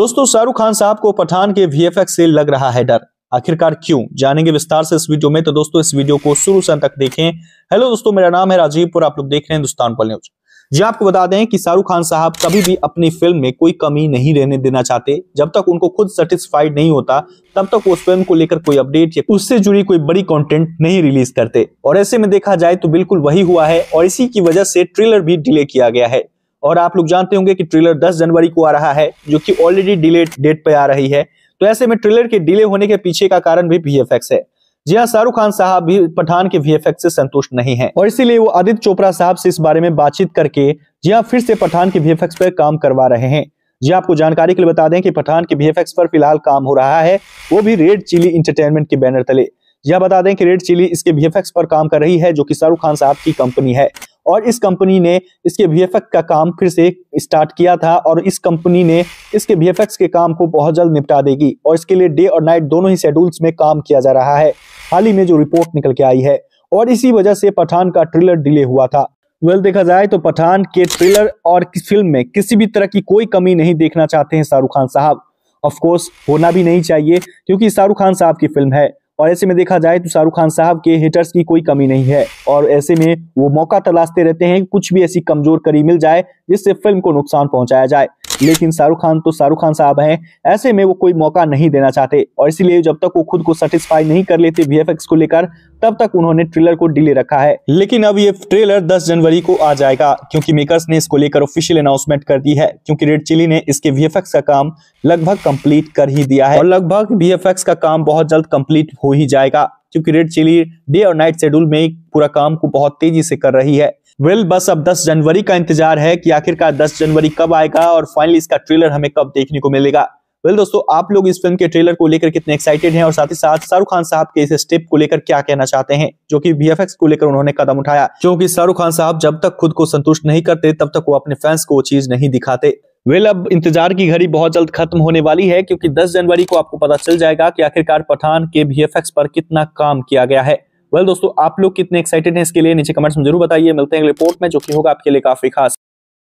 दोस्तों शाहरुख खान साहब को पठान के वीएफएक्स से लग रहा है डर आखिरकार क्यों जानेंगे विस्तार से इस वीडियो में तो दोस्तों इस वीडियो को शुरू से अंत तक देखें हेलो दोस्तों मेरा नाम है राजीव और आप लोग देख रहे हैं हिंदुस्तान पल न्यूज जी आपको बता दें कि शाहरुख खान साहब कभी भी अपनी फिल्म में कोई कमी नहीं रहने देना चाहते जब तक उनको खुद सेटिस्फाइड नहीं होता तब तक वो उस फिल्म को लेकर कोई अपडेट या उससे जुड़ी कोई बड़ी कंटेंट नहीं रिलीज करते और ऐसे में देखा जाए तो बिल्कुल वही हुआ है और इसी की वजह से ट्रेलर भी डिले किया गया है और आप लोग जानते होंगे कि ट्रेलर 10 जनवरी को आ रहा है जो कि ऑलरेडी डिले डेट पे आ रही है तो ऐसे में ट्रेलर के डिले होने के पीछे का कारण भी वी है जी हाँ शाहरुख खान साहब भी पठान के वी से संतुष्ट नहीं है और इसीलिए वो आदित्य चोपड़ा साहब से इस बारे में बातचीत करके जी हाँ फिर से पठान के वी पर काम करवा रहे हैं जी हाँ, आपको जानकारी के लिए बता दें कि पठान के वी पर फिलहाल काम हो रहा है वो भी रेड चिली इंटरटेनमेंट के बैनर तले यह हाँ, बता दें कि रेड चिली इसके वी पर काम कर रही है जो कि शाहरुख खान साहब की कंपनी है और इस कंपनी ने इसके वी का काम फिर से स्टार्ट किया था और इस कंपनी ने इसके वी के काम को बहुत जल्द निपटा देगी और इसके लिए डे और नाइट दोनों ही शेड्यूल्स में काम किया जा रहा है हाल ही में जो रिपोर्ट निकल के आई है और इसी वजह से पठान का ट्रिलर डिले हुआ था वेल well, देखा जाए तो पठान के ट्रेलर और किस फिल्म में किसी भी तरह की कोई कमी नहीं देखना चाहते हैं शाहरुख खान साहब ऑफ कोर्स होना भी नहीं चाहिए क्योंकि शाहरुख खान साहब की फिल्म है और ऐसे में देखा जाए तो शाहरुख खान साहब के हिटर्स की कोई कमी नहीं है और ऐसे में वो मौका तलाशते रहते हैं कुछ भी ऐसी कमजोर कड़ी मिल जाए जिससे फिल्म को नुकसान पहुंचाया जाए लेकिन शाहरुख खान तो शाहरुख खान साहब हैं ऐसे में वो कोई मौका नहीं देना चाहते और इसीलिए जब तक वो खुद को सेटिस्फाई नहीं कर लेते वी को लेकर तब तक उन्होंने ट्रेलर को डिले रखा है लेकिन अब ये ट्रेलर 10 जनवरी को आ जाएगा क्योंकि मेकर्स ने इसको लेकर ऑफिशियल अनाउंसमेंट कर दी है क्योंकि रेड चिली ने इसके वीएफएक्स का काम लगभग कंप्लीट कर ही दिया है और लगभग वीएफएक्स का काम बहुत जल्द कंप्लीट हो ही जाएगा क्योंकि रेड चिली डे और नाइट शेड्यूल में पूरा काम को बहुत तेजी से कर रही है वेल well, बस अब 10 जनवरी का इंतजार है कि आखिरकार 10 जनवरी कब आएगा और फाइनली इसका ट्रेलर हमें कब देखने को मिलेगा वेल well, दोस्तों आप लोग इस फिल्म के ट्रेलर को लेकर कितने एक्साइटेड हैं और साथ ही साथ शाहरुख खान साहब के इस स्टेप को लेकर क्या कहना चाहते हैं जो कि बी को लेकर उन्होंने कदम उठाया क्योंकि शाहरुख खान साहब जब तक खुद को संतुष्ट नहीं करते तब तक वो अपने फैंस को वो चीज नहीं दिखाते वेल अब इंतजार की घड़ी बहुत जल्द खत्म होने वाली है क्योंकि 10 जनवरी को आपको पता चल जाएगा कि आखिरकार पठान के वीएफएक्स पर कितना काम किया गया है वेल दोस्तों आप लोग कितने एक्साइटेड हैं इसके लिए नीचे कमेंट्स में जरूर बताइए मिलते हैं अगले रिपोर्ट में जो कि होगा आपके लिए काफी खास